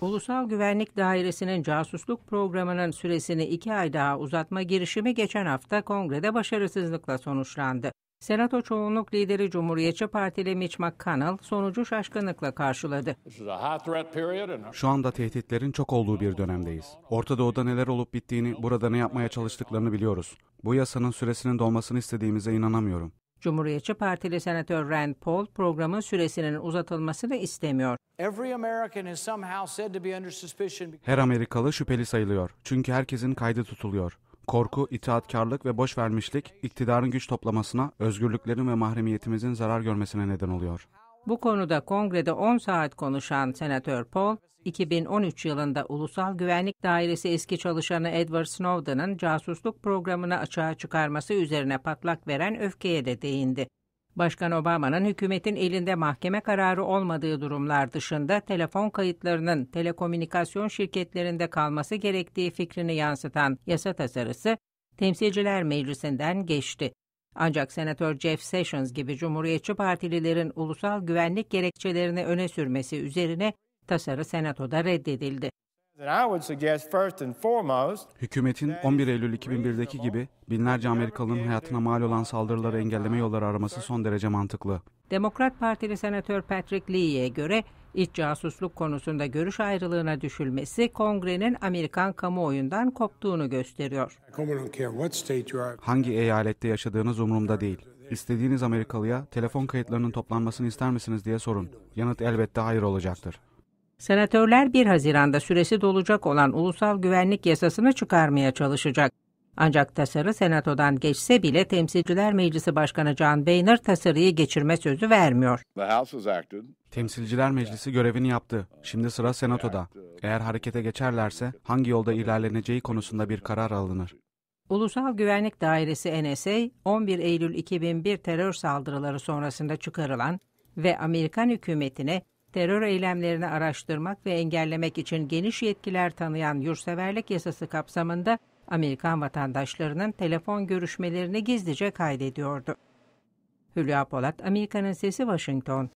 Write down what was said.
Ulusal Güvenlik Dairesi'nin casusluk programının süresini iki ay daha uzatma girişimi geçen hafta kongrede başarısızlıkla sonuçlandı. Senato çoğunluk lideri Cumhuriyetçi Partili Mitch McConnell sonucu şaşkınlıkla karşıladı. Şu anda tehditlerin çok olduğu bir dönemdeyiz. Orta Doğu'da neler olup bittiğini, burada ne yapmaya çalıştıklarını biliyoruz. Bu yasanın süresinin dolmasını istediğimize inanamıyorum. Cumhuriyetçi Partili Senatör Rand Paul programın süresinin uzatılmasını istemiyor. Her Amerikalı şüpheli sayılıyor. Çünkü herkesin kaydı tutuluyor. Korku, itaatkarlık ve boşvermişlik iktidarın güç toplamasına, özgürlüklerin ve mahremiyetimizin zarar görmesine neden oluyor. Bu konuda kongrede 10 saat konuşan Senatör Paul, 2013 yılında Ulusal Güvenlik Dairesi eski çalışanı Edward Snowden'ın casusluk programını açığa çıkarması üzerine patlak veren öfkeye de değindi. Başkan Obama'nın hükümetin elinde mahkeme kararı olmadığı durumlar dışında telefon kayıtlarının telekomünikasyon şirketlerinde kalması gerektiği fikrini yansıtan yasa tasarısı Temsilciler Meclisi'nden geçti. Ancak Senatör Jeff Sessions gibi Cumhuriyetçi partililerin ulusal güvenlik gerekçelerini öne sürmesi üzerine tasarı Senato'da reddedildi. Hükümetin 11 Eylül 2001'deki gibi binlerce Amerikalı'nın hayatına mal olan saldırıları engelleme yolları araması son derece mantıklı. Demokrat Partili Senatör Patrick Leahy'e göre iç casusluk konusunda görüş ayrılığına düşülmesi kongrenin Amerikan kamuoyundan koptuğunu gösteriyor. Hangi eyalette yaşadığınız umurumda değil. İstediğiniz Amerikalıya telefon kayıtlarının toplanmasını ister misiniz diye sorun. Yanıt elbette hayır olacaktır. Senatörler 1 Haziran'da süresi dolacak olan ulusal güvenlik yasasını çıkarmaya çalışacak. Ancak tasarı senatodan geçse bile Temsilciler Meclisi Başkanı John Boehner tasarıyı geçirme sözü vermiyor. Temsilciler Meclisi görevini yaptı. Şimdi sıra senatoda. Eğer harekete geçerlerse hangi yolda ilerleneceği konusunda bir karar alınır. Ulusal Güvenlik Dairesi NSA 11 Eylül 2001 terör saldırıları sonrasında çıkarılan ve Amerikan hükümetine terör eylemlerini araştırmak ve engellemek için geniş yetkiler tanıyan yurtseverlik yasası kapsamında Amerikan vatandaşlarının telefon görüşmelerini gizlice kaydediyordu. Hülya Polat, Amerika'nın Sesi Washington.